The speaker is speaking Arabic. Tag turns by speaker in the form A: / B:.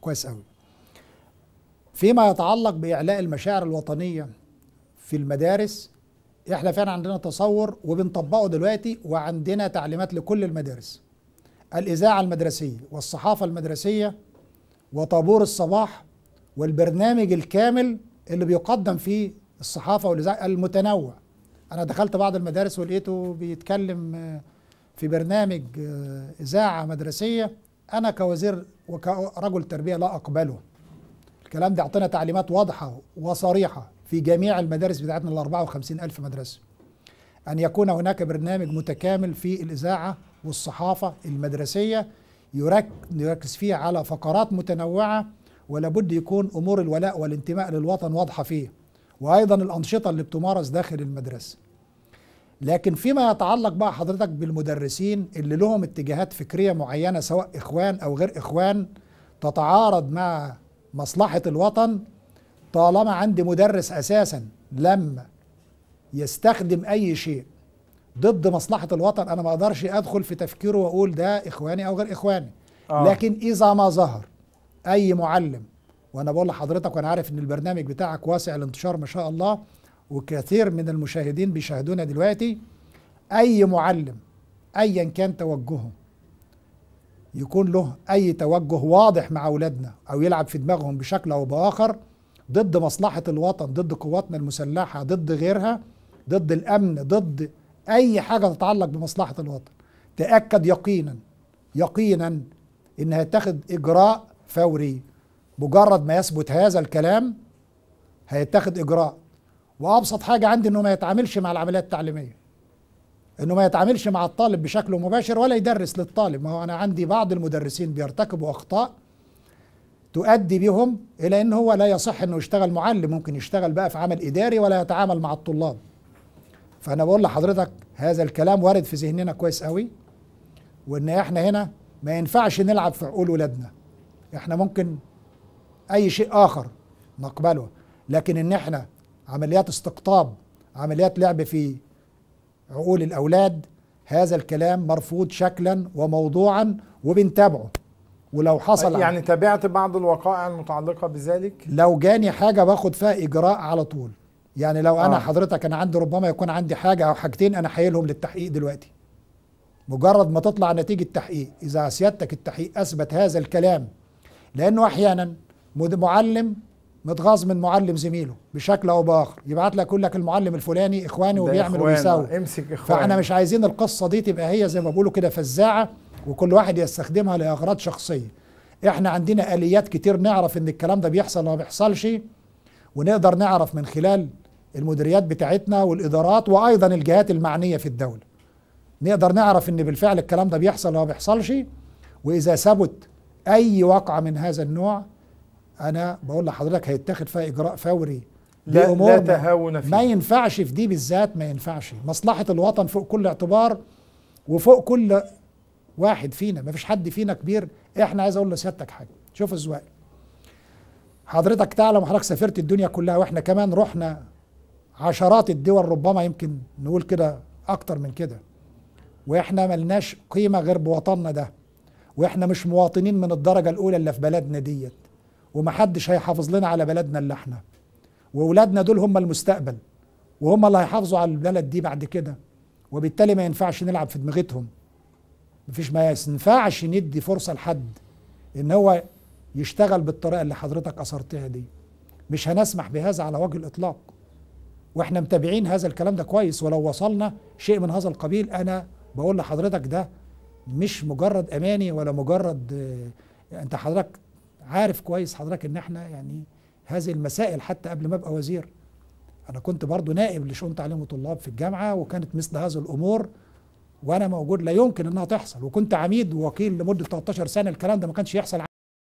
A: كويس قوي فيما يتعلق بإعلاء المشاعر الوطنية في المدارس احنا فعلا عندنا تصور وبنطبقه دلوقتي وعندنا تعليمات لكل المدارس الإذاعة المدرسية والصحافة المدرسية وطابور الصباح والبرنامج الكامل اللي بيقدم فيه الصحافة والإذاعة المتنوع أنا دخلت بعض المدارس ولقيته بيتكلم في برنامج آه، إذاعة مدرسية أنا كوزير وكرجل تربية لا أقبله الكلام ده اعطينا تعليمات واضحة وصريحة في جميع المدارس بتاعتنا ال 54 ألف مدرسة أن يكون هناك برنامج متكامل في الإذاعة والصحافة المدرسية يركز فيه على فقرات متنوعة ولابد يكون أمور الولاء والانتماء للوطن واضحة فيه وأيضا الأنشطة اللي بتمارس داخل المدرسة لكن فيما يتعلق بقى حضرتك بالمدرسين اللي لهم اتجاهات فكريه معينه سواء اخوان او غير اخوان تتعارض مع مصلحه الوطن طالما عندي مدرس اساسا لم يستخدم اي شيء ضد مصلحه الوطن انا ما اقدرش ادخل في تفكيره واقول ده اخواني او غير اخواني آه. لكن اذا ما ظهر اي معلم وانا بقول لحضرتك وانا عارف ان البرنامج بتاعك واسع الانتشار ما شاء الله وكثير من المشاهدين بيشاهدونا دلوقتي اي معلم ايا كان توجهه يكون له اي توجه واضح مع اولادنا او يلعب في دماغهم بشكل او باخر ضد مصلحه الوطن ضد قواتنا المسلحه ضد غيرها ضد الامن ضد اي حاجه تتعلق بمصلحه الوطن تاكد يقينا يقينا ان هيتخذ اجراء فوري مجرد ما يثبت هذا الكلام هيتاخد اجراء وابسط حاجه عندي انه ما يتعاملش مع العمليات التعليميه انه ما يتعاملش مع الطالب بشكل مباشر ولا يدرس للطالب ما هو انا عندي بعض المدرسين بيرتكبوا اخطاء تؤدي بهم الى ان هو لا يصح انه يشتغل معلم ممكن يشتغل بقى في عمل اداري ولا يتعامل مع الطلاب فانا بقول لحضرتك هذا الكلام وارد في ذهننا كويس قوي وان احنا هنا ما ينفعش نلعب في عقول ولادنا احنا ممكن اي شيء اخر نقبله لكن ان احنا عمليات استقطاب عمليات لعب في عقول الأولاد هذا الكلام مرفوض شكلا وموضوعا وبنتابعه ولو حصل طيب، يعني تابعت بعض الوقائع المتعلقة بذلك؟ لو جاني حاجة باخد فيها إجراء على طول يعني لو أنا آه. حضرتك أنا عندي ربما يكون عندي حاجة أو حاجتين أنا حايلهم للتحقيق دلوقتي مجرد ما تطلع نتيجة تحقيق إذا سيادتك التحقيق أثبت هذا الكلام لأنه أحيانا معلم متغاظ من معلم زميله بشكل او باخر يبعت لك يقول لك المعلم الفلاني اخواني وبيعمل وبيساوي امسك اخواني فاحنا مش عايزين القصه دي تبقى هي زي ما بيقولوا كده فزاعه وكل واحد يستخدمها لاغراض شخصيه احنا عندنا اليات كتير نعرف ان الكلام ده بيحصل وما بيحصلش ونقدر نعرف من خلال المديريات بتاعتنا والادارات وايضا الجهات المعنيه في الدوله نقدر نعرف ان بالفعل الكلام ده بيحصل وما بيحصلش واذا ثبت اي واقعه من هذا النوع انا بقول لحضرتك هيتاخد فيها اجراء فوري
B: لا, لا تهاون فيه ما
A: ينفعش في دي بالذات ما ينفعش مصلحه الوطن فوق كل اعتبار وفوق كل واحد فينا ما فيش حد فينا كبير احنا عايز اقول لسيادتك حاجه شوف الزواج حضرتك تعلم حضرتك سافرت الدنيا كلها واحنا كمان رحنا عشرات الدول ربما يمكن نقول كده اكتر من كده واحنا ملناش قيمه غير بوطننا ده واحنا مش مواطنين من الدرجه الاولى اللي في بلدنا ديت ومحدش هيحافظ لنا على بلدنا اللي احنا واولادنا دول هم المستقبل وهم اللي هيحافظوا على البلد دي بعد كده وبالتالي ما ينفعش نلعب في دماغتهم مفيش ما ينفعش ندي فرصه لحد ان هو يشتغل بالطريقه اللي حضرتك اثرتها دي مش هنسمح بهذا على وجه الاطلاق واحنا متابعين هذا الكلام ده كويس ولو وصلنا شيء من هذا القبيل انا بقول لحضرتك ده مش مجرد اماني ولا مجرد آه، انت حضرتك عارف كويس حضرتك ان احنا يعني هذه المسائل حتى قبل ما ابقى وزير انا كنت برضو نائب لشؤون تعليم وطلاب في الجامعه وكانت مثل هذه الامور وانا موجود لا يمكن انها تحصل وكنت عميد ووكيل لمده 13 سنه الكلام ده ما كانش يحصل